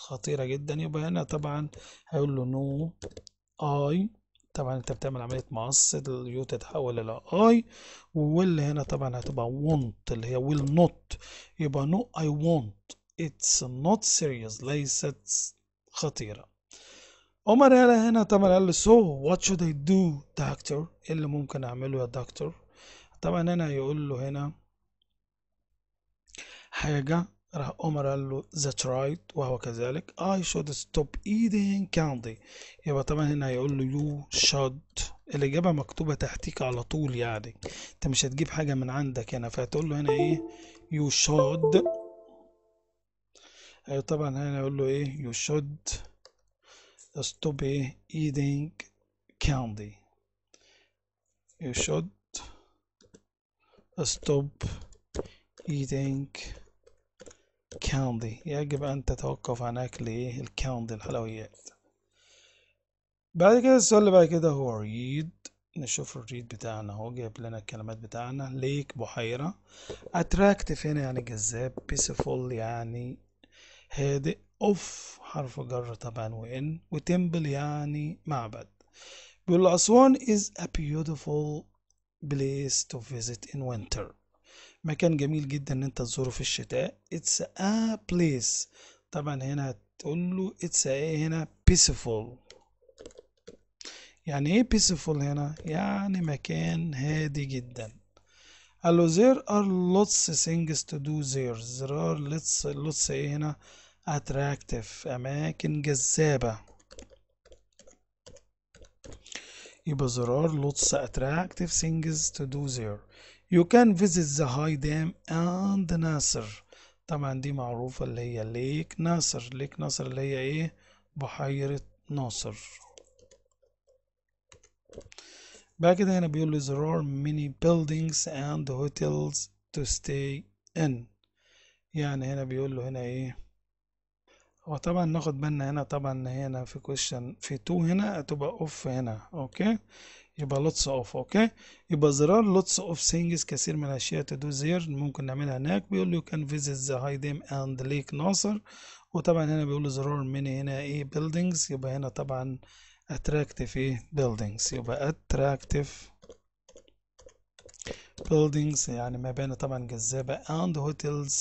Speaker 1: خطيرة جدا يبقى هنا طبعا هيقول له نو اي طبعا انت بتعمل عملية مقص اليو تتحول الى اي واللي هنا طبعا هتبقى وونت اللي هي ويل نوت يبقى نو اي وونت اتس نوت سيريوس ليست خطيرة عمر قال هنا طبعا قال له وات شود اي دو دكتور ايه اللي ممكن اعمله يا دكتور طبعا هنا هيقول له هنا حاجة راح أمر قال له that's right وهو كذلك I should stop eating candy يبقى طبعا هنا هيقول له you should الإجابة مكتوبة تحتيك على طول يعني أنت مش هتجيب حاجة من عندك هنا فهتقول له هنا إيه you should أيوة طبعا هنا هيقول له إيه you should stop إيه eating candy you should stop eating كاندي يجب أن تتوقف عن أكل إيه الكاندي الحلويات بعد كده السؤال اللي بعد كده هو ريد نشوف الريد بتاعنا اهو جايب لنا الكلمات بتاعنا ليك بحيرة أتراكتف هنا يعني جذاب بيسفول يعني هادئ اوف حرف جر طبعا وان وتمبل يعني معبد بيقول أسوان is a beautiful place to visit in winter مكان جميل جدا ان انت تزوره في الشتاء it's a place طبعا هنا تقول له it's a هنا peaceful يعني ايه peaceful هنا يعني مكان هادي جدا قال له there are lots things to do there there are lots lots ايه هنا attractive اماكن جذابة يبقى there are lots attractive things to do there You can visit the high dam and Nasser طبعا دي معروفة اللي هي ليك ناصر ليك ناصر اللي هي ايه بحيرة ناصر بعد كده هنا بيقول لي there are many buildings and hotels to stay in يعني هنا بيقول له هنا ايه هو طبعا ناخد بالنا هنا طبعا هنا في question في تو هنا هتبقى اوف هنا اوكي يبقى lots of اوكي يبقى there are lots of things كثير من الاشياء to do there ممكن نعملها هناك بيقول له you can visit the high dam and lake ناصر وطبعا هنا بيقول له there are many هنا ايه buildings يبقى هنا طبعا attractive ايه buildings يبقى attractive buildings يعني مباني طبعا جذابة and hotels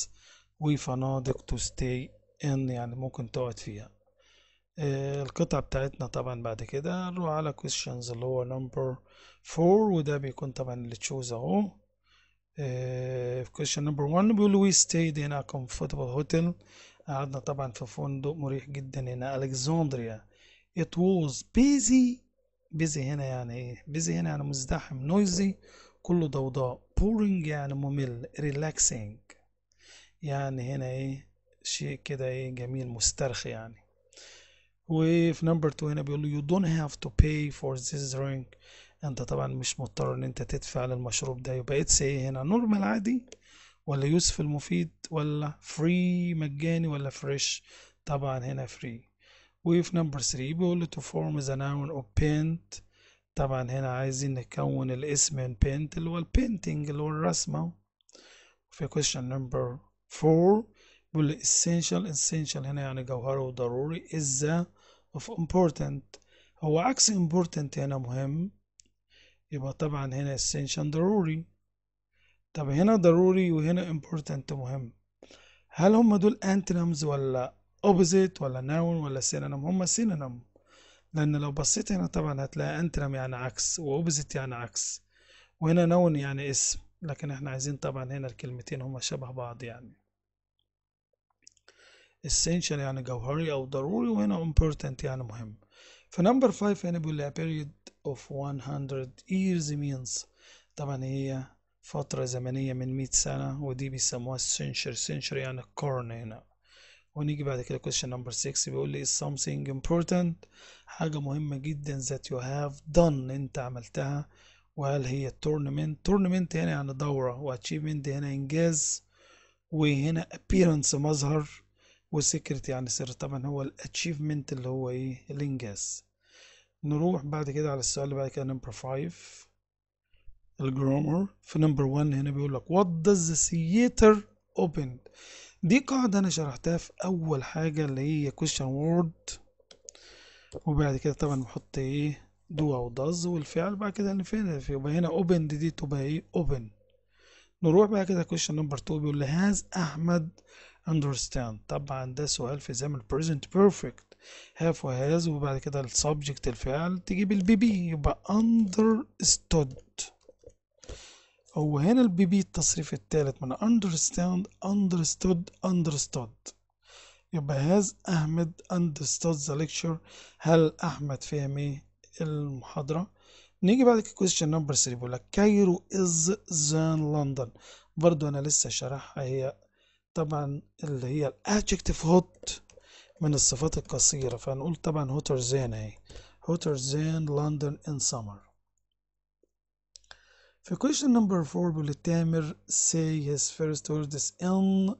Speaker 1: وفنادق to stay in يعني ممكن تقعد فيها آه، القطعة بتاعتنا طبعا بعد كده نروح على questions اللي هو number 4 وده بيكون طبعا اللي تشوز اهو آه، question number 1 بيقول we stayed in a comfortable hotel قعدنا طبعا في فندق مريح جدا هنا الكسندريا it was busy busy هنا يعني ايه busy هنا يعني مزدحم noisy كله ضوضاء boring يعني ممل relaxing يعني هنا ايه شيء كده ايه جميل مسترخي يعني وفي نمبر 2 هنا بيقول له you don't have to pay for this drink انت طبعا مش مضطر ان انت تدفع للمشروب ده يبقى اتس ايه هنا نورمال عادي ولا يوسف المفيد ولا فري مجاني ولا فريش طبعا هنا فري وفي نمبر 3 بيقول له to form the noun or paint طبعا هنا عايزين نكون الاسم من paint اللي هو البينتنج اللي هو الرسمة في question number 4 بيقول essential essential هنا يعني جوهري وضروري is of important هو عكس important هنا مهم يبقى طبعا هنا essential ضروري طب هنا ضروري وهنا important مهم هل هم دول antonyms ولا opposite ولا noun ولا synonym هم synonym لأن لو بصيت هنا طبعا هتلاقي antonym يعني عكس opposite يعني عكس وهنا noun يعني اسم لكن احنا عايزين طبعا هنا الكلمتين هما شبه بعض يعني essential يعني جوهري أو ضروري وهنا important يعني مهم number 5 هنا بيقول a period of 100 years means طبعا هي فترة زمنية من 100 سنة ودي بيسموها century century يعني قرن هنا ونيجي بعد كده question number 6 بيقول لي is something important حاجة مهمة جدا that you have done انت عملتها وهل هي tournament tournament هنا يعني دورة و achievement هنا انجاز وهنا appearance مظهر وسكرت يعني سر طبعا هو الاتشيفمنت اللي هو ايه الانجاز نروح بعد كده على السؤال اللي بعد كده نمبر 5 الجرامر في نمبر 1 هنا بيقول لك وات داز the اوبن دي قاعدة أنا شرحتها في أول حاجة اللي هي كويشن وورد وبعد كده طبعا بحط إيه دو أو داز والفعل بعد كده الفعل يبقى هنا اوبن دي, تبقى إيه open نروح بقى كده كويشن نمبر 2 بيقول لي هاز أحمد understand طبعا ده سؤال في زمن present perfect have وهاز وبعد كده ال subject الفعل تجيب ال بي يبقى understood هو هنا ال بي التصريف الثالث من understand understood understood يبقى هاز أحمد understood the lecture هل أحمد فهم ايه المحاضرة نيجي بعد كده question number 3 بيقول لك كايرو is than لندن برضه أنا لسه شرحها هي طبعا اللي هي الادجكتيف هوت من الصفات القصيرة فهنقول طبعا hotter زين اهي hotter زين لندن in summer في question number 4 بيقول تامر say his first words in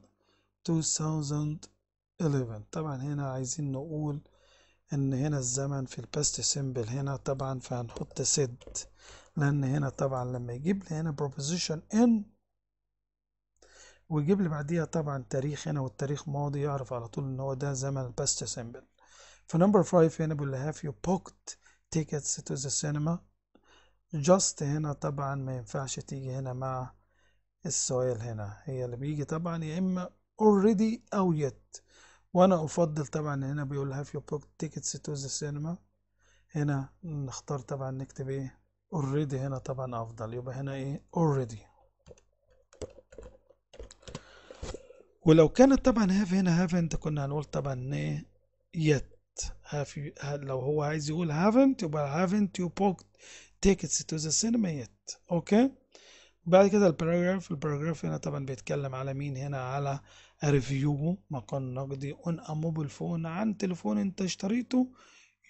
Speaker 1: 2011 طبعا هنا عايزين نقول ان هنا الزمن في الباست سيمبل هنا طبعا فهنحط سد لان هنا طبعا لما يجيب لي هنا proposition in ويجيب لي بعديها طبعا تاريخ هنا والتاريخ ماضي يعرف على طول ان هو ده زمن الباست سيمبل فنمبر 5 هنا بيقول هاف يو بوكت تيكتس تو ذا سينما جاست هنا طبعا ما ينفعش تيجي هنا مع السؤال هنا هي اللي بيجي طبعا يا اما اوريدي او يت وانا افضل طبعا هنا بيقول هاف يو بوكت تيكتس تو ذا سينما هنا نختار طبعا نكتب ايه اوريدي هنا طبعا افضل يبقى هنا ايه اوريدي ولو كانت طبعا هاف هنا هافنت كنا هنقول طبعا ايه يت هاف لو هو عايز يقول هافنت يبقى هافنت يو بوكت تيكتس تو ذا سينما يت اوكي بعد كده الباراجراف الباراجراف هنا طبعا بيتكلم على مين هنا على ريفيو مقال نقدي اون ا فون عن تليفون انت اشتريته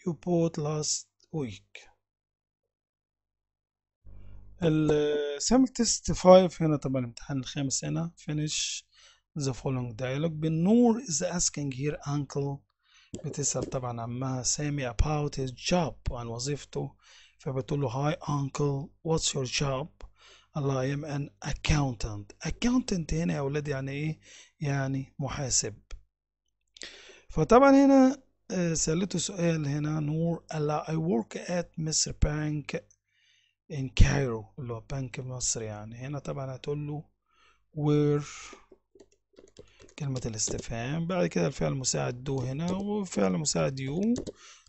Speaker 1: يو بوت لاست ويك السام تيست 5 هنا طبعا الامتحان الخامس هنا فينيش the following dialogue نور is asking her uncle بتسأل طبعا عمها سامي about his job عن وظيفته فبتقول له hi uncle what's your job الله I am an accountant accountant هنا يا أولاد يعني إيه يعني محاسب فطبعا هنا آه، سألته سؤال هنا نور قال I work at Mr. بانك in Cairo اللي هو بنك مصر يعني هنا طبعا هتقول له where كلمة الاستفهام بعد كده الفعل المساعد دو هنا وفعل مساعد يو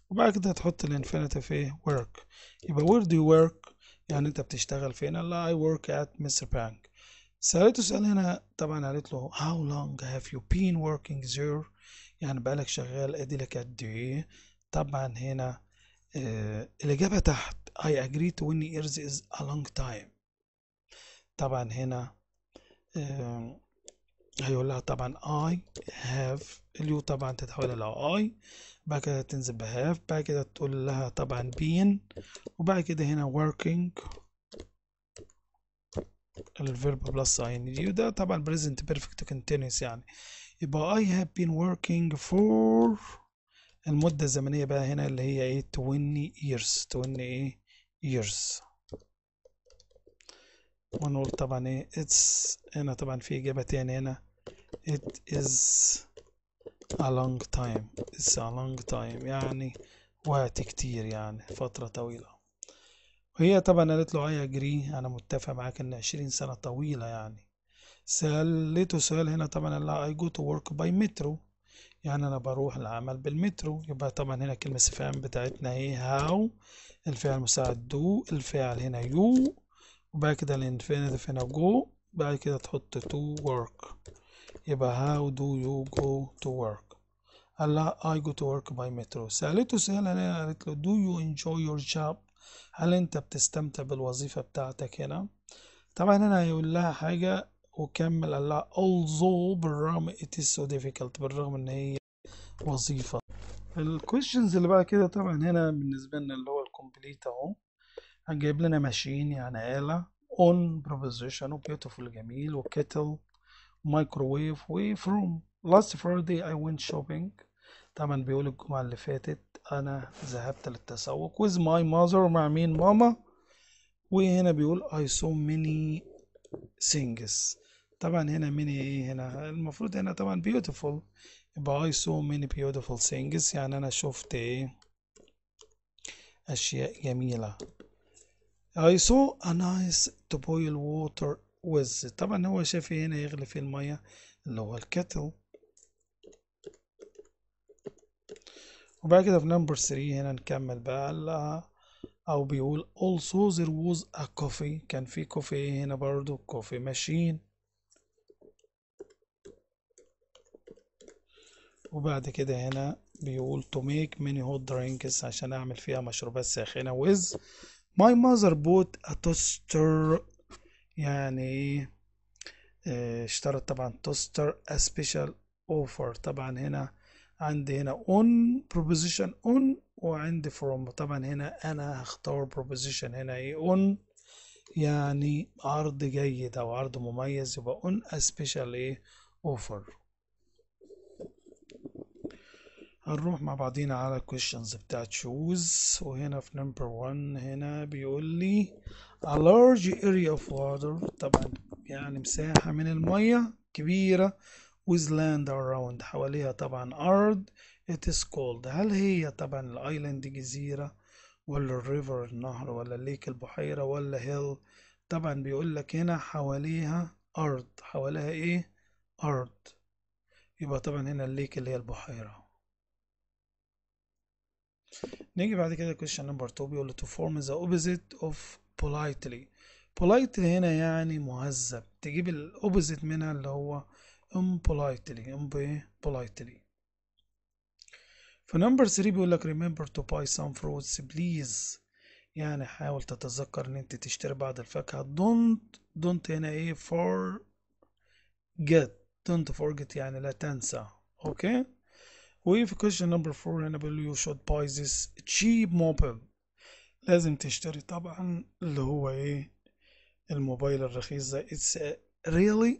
Speaker 1: وبعد كده تحط الانفينيتيف ايه work يبقى where do you work يعني انت بتشتغل فين لا I work at Mr. بانك سألته سؤال هنا طبعا قالت له how long have you been working there يعني بقالك شغال ادي لك قد ايه طبعا هنا آه الإجابة تحت I agree to win years is a long time طبعا هنا آه هيقول لها طبعا I have اليو طبعا تتحول إلى I بعد كده تنزل بهاف بعد كده تقول لها طبعا بين وبعد كده هنا working الفيرب بلس I N دي وده طبعا present perfect continuous يعني يبقى I have been working for المدة الزمنية بقى هنا اللي هي ايه 20 years 20 ايه years ونقول طبعا ايه اتس هنا طبعا في اجابة تاني هنا it is a long time it's a long time يعني وقت كتير يعني فترة طويلة وهي طبعا قالت له اي اجري انا متفق معاك ان عشرين سنة طويلة يعني سألته سؤال هنا طبعا قال لها اي جو تو ورك باي مترو يعني انا بروح العمل بالمترو يبقى طبعا هنا كلمة استفهام بتاعتنا هي إيه؟ هاو الفعل مساعد دو الفعل هنا يو وبعد كده الانفينيتيف هنا جو بعد كده تحط تو ورك يبقى هاو دو يو جو تو ورك قال لها اي جو تو ورك باي مترو سألته سؤال هنا قالت له دو يو انجوي يور job هل انت بتستمتع بالوظيفة بتاعتك هنا طبعا هنا هيقول لها حاجة وكمل قال لها although بالرغم it is so difficult بالرغم ان هي وظيفة الكويشنز اللي بعد كده طبعا هنا بالنسبة لنا اللي هو الكومبليت اهو هنجيب لنا ماشين يعني آلة on proposition وبيوتيفول جميل وكتل مايكروويف وفروم last Friday I went shopping طبعا بيقول الجمعة اللي فاتت أنا ذهبت للتسوق with my mother مع مين ماما وهنا بيقول I saw many things طبعا هنا many ايه هنا المفروض هنا طبعا beautiful يبقى I saw many beautiful things يعني أنا شفت ايه أشياء جميلة I saw a nice to boil water with طبعا هو شاف إيه هنا يغلي فيه المية اللي هو الكتل وبعد كده في نمبر 3 هنا نكمل بقى او بيقول also there was a coffee كان في كوفي إيه هنا برضو كوفي ماشين وبعد كده هنا بيقول to make many hot drinks عشان اعمل فيها مشروبات ساخنة with My mother bought a toaster يعني إيه، اشترت طبعا توستر a special offer طبعا هنا عندي هنا on proposition on وعندي from طبعا هنا انا هختار proposition هنا ايه on يعني عرض جيد او عرض مميز يبقى on a special ايه offer هنروح مع بعضينا على questions بتاعت shoes وهنا في number one هنا بيقول لي a large area of water طبعا يعني مساحة من المية كبيرة with land around حواليها طبعا أرض it is called هل هي طبعا الايلاند جزيرة ولا الريفر النهر ولا الليك البحيرة ولا هيل طبعا بيقول لك هنا حواليها أرض حواليها إيه أرض يبقى طبعا هنا الليك اللي هي البحيرة نيجي بعد كده question number 2 بيقول to form the opposite of politely politely هنا يعني مهذب تجيب ال opposite منها اللي هو impolitely impolitely فنمبر 3 بيقول لك remember to buy some fruits please يعني حاول تتذكر ان انت تشتري بعض الفاكهة don't don't هنا ايه forget don't forget يعني لا تنسى اوكي okay? وفي question number 4 هنا بيقول you should buy this cheap mobile لازم تشتري طبعا اللي هو ايه الموبايل الرخيص ده it's really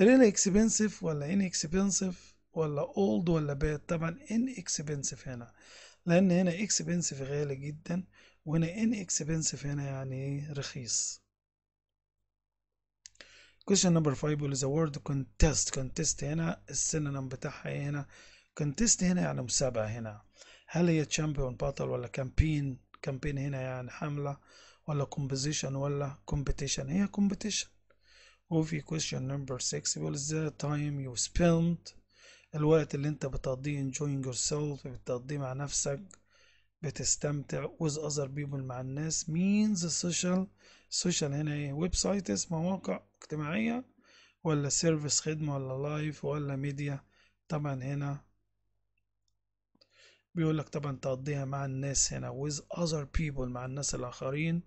Speaker 1: really expensive ولا inexpensive ولا old ولا bad طبعا inexpensive هنا لان هنا expensive غالي جدا وهنا inexpensive هنا يعني ايه رخيص question number 5 بيقول the word contest contest هنا السينونيم بتاعها ايه هنا كونتيست هنا يعني مسابقة هنا هل هي تشامبيون باتل ولا كامبين كامبين هنا يعني حملة ولا كومبوزيشن ولا كومبيتيشن هي كومبيتيشن وفي كويشن نمبر 6 بيقول ازاي تايم يو سبيلد الوقت اللي انت بتقضيه enjoying yourself بتقضيه مع نفسك بتستمتع with other people مع الناس means social social هنا ايه ويب سايت مواقع اجتماعية ولا سيرفيس خدمة ولا لايف ولا ميديا طبعا هنا بيقول لك طبعا تقضيها مع الناس هنا with other people مع الناس الآخرين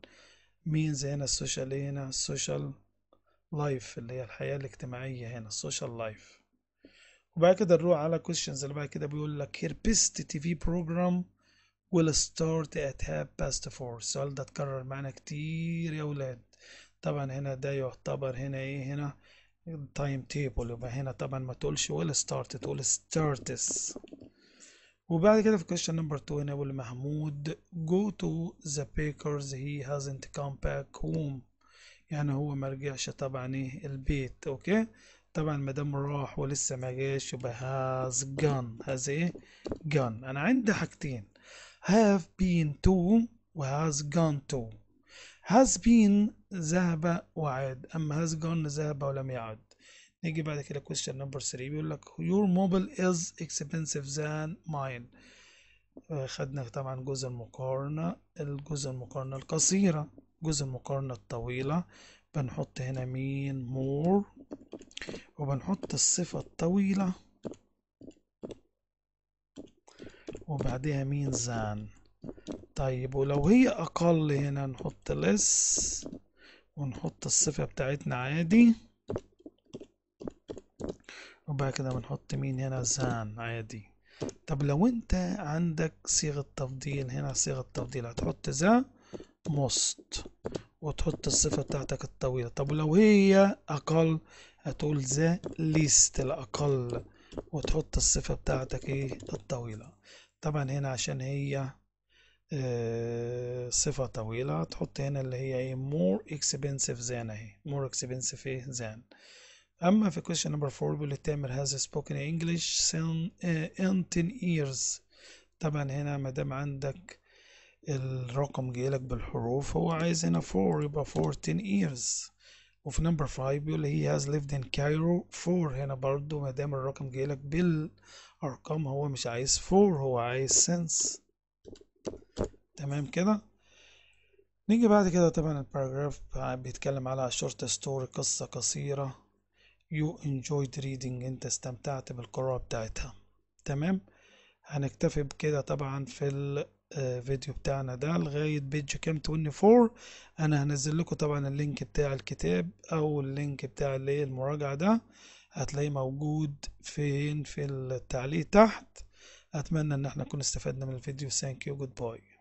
Speaker 1: means هنا السوشيال ايه هنا السوشيال لايف اللي هي الحياة الاجتماعية هنا السوشيال لايف وبعد كده نروح على questions اللي بعد كده بيقول لك her best TV program will start at half past four السؤال ده اتكرر معانا كتير يا ولاد طبعا هنا ده يعتبر هنا ايه هنا تايم تيبل يبقى هنا طبعا ما تقولش will start تقول starts وبعد كده في question number 2 هنا بيقول محمود go to the bakers he hasn't come back home يعني هو ما رجعش طبعا ايه البيت اوكي طبعا ما دام راح ولسه ما جاش يبقى has gone has ايه gone انا عندي حاجتين have been to و has gone to has been ذهب وعاد أما has gone ذهب ولم يعد نيجي بعد كده question number 3 بيقول لك your mobile is expensive than mine آه، خدنا طبعا جزء المقارنة الجزء المقارنة القصيرة جزء المقارنة الطويلة بنحط هنا مين more وبنحط الصفة الطويلة وبعدها مين زان طيب ولو هي أقل هنا نحط less ونحط الصفة بتاعتنا عادي وبعد كده بنحط مين هنا زان عادي طب لو انت عندك صيغة تفضيل هنا صيغة تفضيل هتحط ذا موست وتحط الصفة بتاعتك الطويلة طب لو هي أقل هتقول ذا ليست الأقل وتحط الصفة بتاعتك ايه الطويلة طبعا هنا عشان هي اه صفة طويلة تحط هنا اللي هي ايه مور اكسبنسيف زان اهي مور اكسبنسيف ايه than أما في question number four بيقول لي تامر has spoken English in uh, ten years طبعا هنا ما دام عندك الرقم جايلك بالحروف هو عايز هنا four يبقى four ten years وفي number five بيقول لي he has lived in Cairo four هنا برضو ما دام الرقم جايلك بالأرقام هو مش عايز four هو عايز since تمام كده نيجي بعد كده طبعا الباراجراف بيتكلم على short story قصة قصيرة you enjoyed reading انت استمتعت بالقراءة بتاعتها تمام هنكتفي بكده طبعا في الفيديو آه، بتاعنا ده لغاية بيج كام 24 انا هنزل لكم طبعا اللينك بتاع الكتاب او اللينك بتاع اللي المراجعة ده هتلاقيه موجود فين في التعليق تحت اتمنى ان احنا نكون استفدنا من الفيديو ثانك يو جود باي